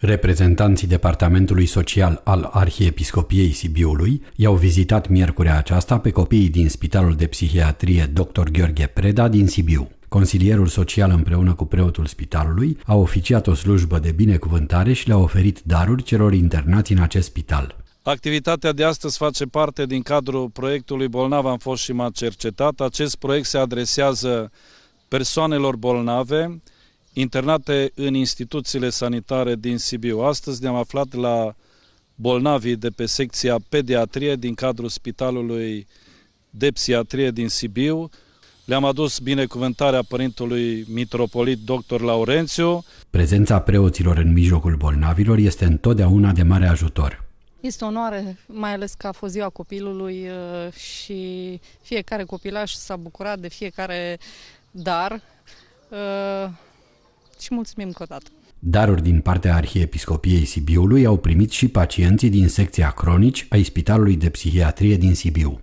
Reprezentanții Departamentului Social al Arhiepiscopiei Sibiului i-au vizitat miercurea aceasta pe copiii din Spitalul de Psihiatrie Dr. Gheorghe Preda din Sibiu. Consilierul social împreună cu preotul spitalului a oficiat o slujbă de binecuvântare și le-a oferit daruri celor internați în acest spital. Activitatea de astăzi face parte din cadrul proiectului Bolnav am fost și m-a cercetat. Acest proiect se adresează persoanelor bolnave, internate în instituțiile sanitare din Sibiu. Astăzi ne-am aflat la bolnavii de pe secția pediatrie din cadrul Spitalului de Psiatrie din Sibiu. Le-am adus binecuvântarea Părintelui Mitropolit Dr. Laurențiu. Prezența preoților în mijlocul bolnavilor este întotdeauna de mare ajutor. Este o onoare, mai ales că a fost ziua copilului uh, și fiecare copilaș s-a bucurat de fiecare dar. Uh, și mulțumim încă o dată. Daruri din partea Arhiepiscopiei Sibiului au primit și pacienții din secția cronici a Spitalului de Psihiatrie din Sibiu.